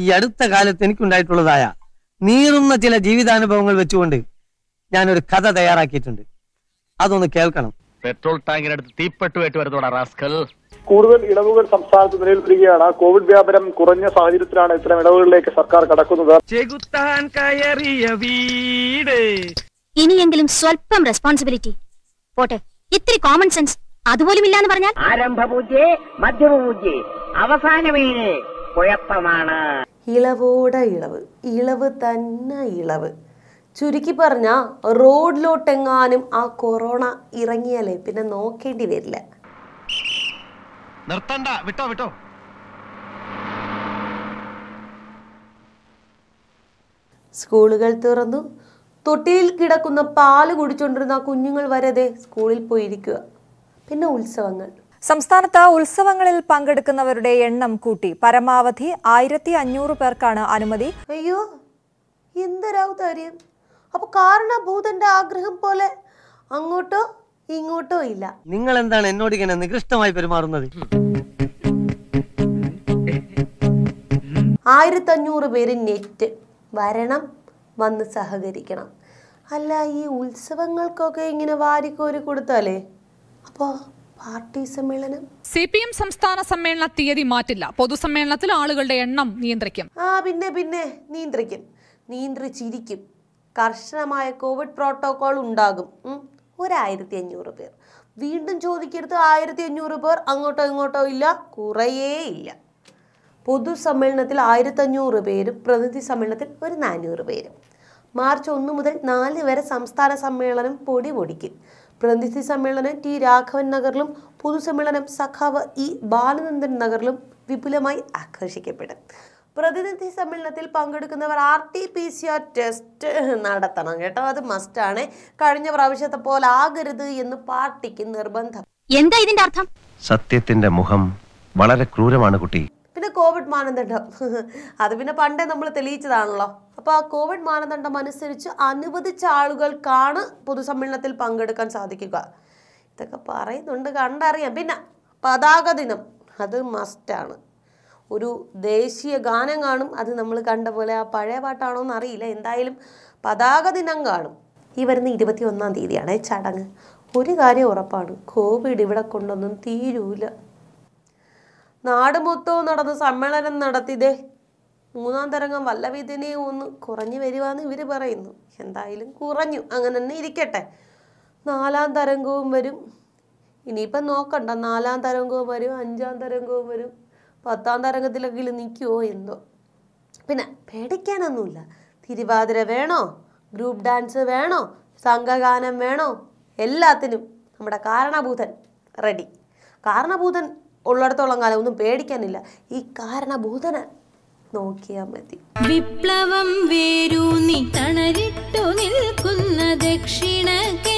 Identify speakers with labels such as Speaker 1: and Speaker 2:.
Speaker 1: ഈ അടുത്ത കാലത്ത് എനിക്കുണ്ടായിട്ടുള്ളതായ നീറുന്ന ചില ജീവിതാനുഭവങ്ങൾ വെച്ചുകൊണ്ട് ഞാനൊരു കഥ തയ്യാറാക്കിയിട്ടുണ്ട് അതൊന്ന് കേൾക്കണം പെട്രോൾ ടാങ്കിനടുത്ത് തീപ്പെട്ടുമായിട്ട് വരുന്നോടാ റാസ്കൽ കൂടുതൽ ഇളവുകൾ സംസ്ഥാനത്ത് നിലയിൽ വരികയാണ് കോവിഡ് വ്യാപനം കുറഞ്ഞ സാഹചര്യത്തിലാണ് ഇത്തരം ഇളവുകളിലേക്ക് സർക്കാർ കടക്കുന്നത് ഇനിയെങ്കിലും സ്വല്പം റെസ്പോൺസിബിലിറ്റി പോട്ടെ ഇത്തിരി കോമൺ സെൻസ് അതുപോലും ഇല്ലാന്ന് പറഞ്ഞാൽ ആരംഭപൂജ്യേ മധ്യമപൂജ്യേ അവസാനമേ കുഴപ്പമാണ് ഇളവോട ഇളവ് ഇളവ് തന്നെ ഇളവ് ചുരുക്കി പറഞ്ഞാൽ റോഡിലോട്ടെങ്ങാനും ആ കൊറോണ ഇറങ്ങിയാലേ പിന്നെ നോക്കേണ്ടി വരില്ല നിർത്തണ്ട വിട്ടോ വിട്ടോ സ്കൂളുകൾ തുറന്നു തൊട്ടിയിൽ കിടക്കുന്ന പാല് കുടിച്ചോണ്ടിരുന്ന കുഞ്ഞുങ്ങൾ വരെ സ്കൂളിൽ പോയിരിക്കുക പിന്നെ ഉത്സവങ്ങൾ സംസ്ഥാനത്ത് ഉത്സവങ്ങളിൽ പങ്കെടുക്കുന്നവരുടെ എണ്ണം കൂട്ടി പരമാവധി ആയിരത്തി അഞ്ഞൂറ് പേർക്കാണ് അനുമതി അയ്യോ എന്തൊരൗദാര്യം അപ്പൊ കാരണഭൂതന്റെ ആഗ്രഹം പോലെ അങ്ങോട്ടോ ഇങ്ങോട്ടോ ഇല്ല നിങ്ങൾ എന്താണ് എന്നോട് ഇങ്ങനെ നികൃഷ്ടമായി പെരുമാറുന്നത് ആയിരത്തി അഞ്ഞൂറ് പേര് നെറ്റ് വരണം വന്ന് സഹകരിക്കണം അല്ല ഈ ഉത്സവങ്ങൾക്കൊക്കെ ഇങ്ങനെ വാരിക്കോരി കൊടുത്താലേ അപ്പോൾ പാർട്ടി സമ്മേളനം സി പി എം സംസ്ഥാന സമ്മേളന തീയതി മാറ്റില്ല പൊതുസമ്മേളനത്തിൽ ആളുകളുടെ എണ്ണം നിയന്ത്രിക്കും ആ പിന്നെ പിന്നെ നിയന്ത്രിക്കും നിയന്ത്രിച്ചിരിക്കും കർശനമായ കോവിഡ് പ്രോട്ടോകോൾ ഉണ്ടാകും ഒരായിരത്തി അഞ്ഞൂറ് പേർ വീണ്ടും ചോദിക്കരുത് ആയിരത്തി അഞ്ഞൂറ് പേർ അങ്ങോട്ടോ ഇങ്ങോട്ടോ ഇല്ല കുറയേ ഇല്ല പൊതുസമ്മേളനത്തിൽ അഞ്ഞൂറ് പേരും പ്രതിനിധി സമ്മേളനത്തിൽ ഒരു നാനൂറ് പേരും മാർച്ച് ഒന്ന് മുതൽ നാല് വരെ സംസ്ഥാന സമ്മേളനം പൊടി പൊടിക്കും പ്രതിനിധി സമ്മേളനം ടി രാഘവൻ നഗറിലും പൊതുസമ്മേളനം സഖാവ് ഇ ബാലനന്ദൻ നഗറിലും വിപുലമായി ആഘോഷിക്കപ്പെടും പ്രതിനിധി സമ്മേളനത്തിൽ പങ്കെടുക്കുന്നവർ R T P C R test നടത്തണം കേട്ടോ അത് മസ്റ്റാണ് കഴിഞ്ഞ പ്രാവശ്യത്തെ പോലെ ആകരുത് എന്ന് പാർട്ടിക്ക് നിർബന്ധം എന്താ ഇതിന്റെ അർത്ഥം സത്യത്തിന്റെ മുഖം വളരെ ക്രൂരമാണ് കുട്ടി പിന്നെ കോവിഡ് മാനദണ്ഡം അത് പിന്നെ പണ്ടേ നമ്മൾ തെളിയിച്ചതാണല്ലോ അപ്പോൾ ആ കോവിഡ് മാനദണ്ഡം അനുസരിച്ച് അനുവദിച്ച ആളുകൾക്കാണ് പൊതുസമ്മേളനത്തിൽ പങ്കെടുക്കാൻ സാധിക്കുക ഇതൊക്കെ പറയുന്നുണ്ട് കണ്ടറിയാം പിന്നെ പതാക ദിനം അത് മസ്റ്റാണ് ഒരു ദേശീയ ഗാനം കാണും അത് നമ്മൾ കണ്ട പോലെ ആ പഴയ പാട്ടാണോ അറിയില്ല എന്തായാലും പതാക ദിനം കാണും ഈ വരുന്ന ഇരുപത്തി ഒന്നാം തീയതിയാണ് ചടങ്ങ് ഒരു കാര്യം ഉറപ്പാണ് കോവിഡ് ഇവിടെ കൊണ്ടൊന്നും തീരൂല നാട് മൊത്തവും നടന്ന് സമ്മേളനം നടത്തി മൂന്നാം തരംഗം വല്ലവിധനെ ഒന്ന് കുറഞ്ഞു വരുവാന്ന് ഇവർ പറയുന്നു എന്തായാലും കുറഞ്ഞു അങ്ങനെ തന്നെ ഇരിക്കട്ടെ നാലാം തരംഗവും വരും ഇനിയിപ്പം നോക്കണ്ട നാലാം തരംഗവും വരും അഞ്ചാം തരംഗവും വരും പത്താം തരംഗത്തിലെങ്കിലും നിൽക്കുമോ എന്തോ പിന്നെ പേടിക്കാനൊന്നുമില്ല തിരുവാതിര വേണോ ഗ്രൂപ്പ് ഡാൻസ് വേണോ സംഘഗാനം വേണോ എല്ലാത്തിനും നമ്മുടെ കാരണഭൂതൻ റെഡി കാരണഭൂതൻ ഉള്ളിടത്തോളം കാലം ഒന്നും പേടിക്കാനില്ല ഈ കാരണഭൂതനെ നോക്കിയാൽ മതി വിപ്ലവം വേരൂന്നി തണരിട്ടു നിൽക്കുന്ന ദക്ഷിണ